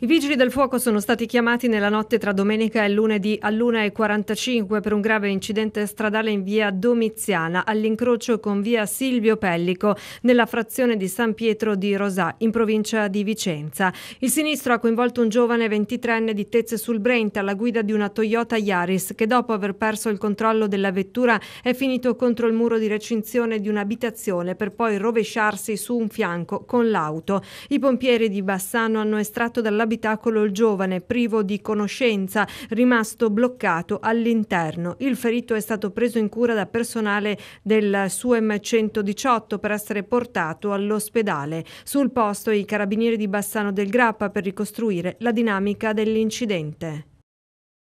I vigili del fuoco sono stati chiamati nella notte tra domenica e lunedì all'1.45 per un grave incidente stradale in via Domiziana all'incrocio con via Silvio Pellico nella frazione di San Pietro di Rosà in provincia di Vicenza. Il sinistro ha coinvolto un giovane 23enne di Tezze sul Brenta alla guida di una Toyota Yaris che dopo aver perso il controllo della vettura è finito contro il muro di recinzione di un'abitazione per poi rovesciarsi su un fianco con l'auto. I pompieri di Bassano hanno estratto dalla abitacolo il giovane, privo di conoscenza, rimasto bloccato all'interno. Il ferito è stato preso in cura da personale del SUEM 118 per essere portato all'ospedale. Sul posto i carabinieri di Bassano del Grappa per ricostruire la dinamica dell'incidente.